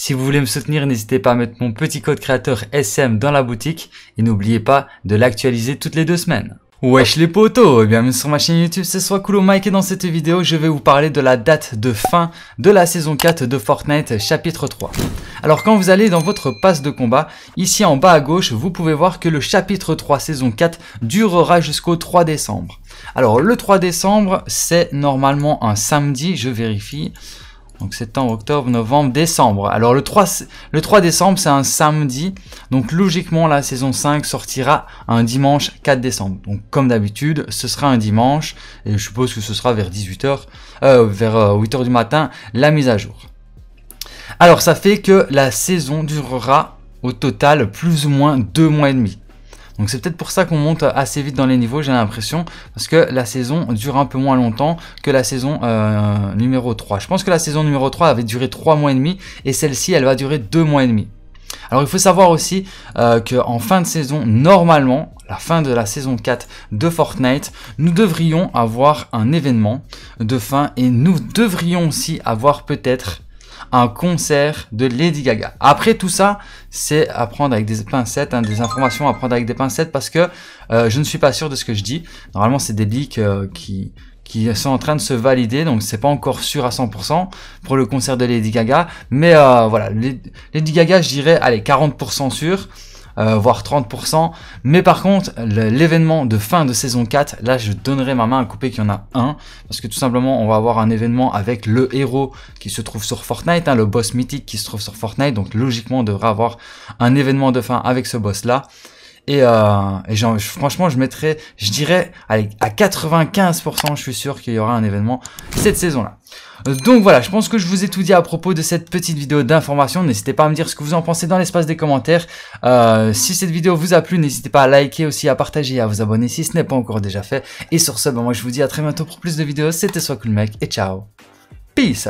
Si vous voulez me soutenir, n'hésitez pas à mettre mon petit code créateur SM dans la boutique et n'oubliez pas de l'actualiser toutes les deux semaines. Wesh les potos et bienvenue sur ma chaîne YouTube, c'est soit cool Mike et dans cette vidéo je vais vous parler de la date de fin de la saison 4 de Fortnite chapitre 3. Alors quand vous allez dans votre passe de combat, ici en bas à gauche vous pouvez voir que le chapitre 3 saison 4 durera jusqu'au 3 décembre. Alors le 3 décembre c'est normalement un samedi, je vérifie. Donc septembre, octobre, novembre, décembre. Alors le 3, le décembre, c'est un samedi. Donc logiquement, la saison 5 sortira un dimanche 4 décembre. Donc comme d'habitude, ce sera un dimanche. Et je suppose que ce sera vers 18 euh, vers 8h euh, du matin, la mise à jour. Alors ça fait que la saison durera au total plus ou moins deux mois et demi. Donc c'est peut-être pour ça qu'on monte assez vite dans les niveaux, j'ai l'impression, parce que la saison dure un peu moins longtemps que la saison euh, numéro 3. Je pense que la saison numéro 3 avait duré 3 mois et demi, et celle-ci, elle va durer 2 mois et demi. Alors il faut savoir aussi euh, qu'en fin de saison, normalement, la fin de la saison 4 de Fortnite, nous devrions avoir un événement de fin et nous devrions aussi avoir peut-être un concert de Lady Gaga. Après tout ça, c'est à prendre avec des pincettes, hein, des informations à prendre avec des pincettes parce que euh, je ne suis pas sûr de ce que je dis. Normalement, c'est des leaks euh, qui qui sont en train de se valider, donc c'est pas encore sûr à 100% pour le concert de Lady Gaga, mais euh, voilà, Lady Gaga, je dirais, allez, 40% sûr euh, voire 30%. Mais par contre, l'événement de fin de saison 4, là je donnerai ma main à couper qu'il y en a un. Parce que tout simplement, on va avoir un événement avec le héros qui se trouve sur Fortnite, hein, le boss mythique qui se trouve sur Fortnite. Donc logiquement, on devrait avoir un événement de fin avec ce boss là. Et, euh, franchement, je mettrais, je dirais, à 95%, je suis sûr qu'il y aura un événement cette saison-là. Donc voilà, je pense que je vous ai tout dit à propos de cette petite vidéo d'information. N'hésitez pas à me dire ce que vous en pensez dans l'espace des commentaires. Euh, si cette vidéo vous a plu, n'hésitez pas à liker aussi, à partager, à vous abonner si ce n'est pas encore déjà fait. Et sur ce, ben moi je vous dis à très bientôt pour plus de vidéos. C'était Soit Cool Mec et ciao. Peace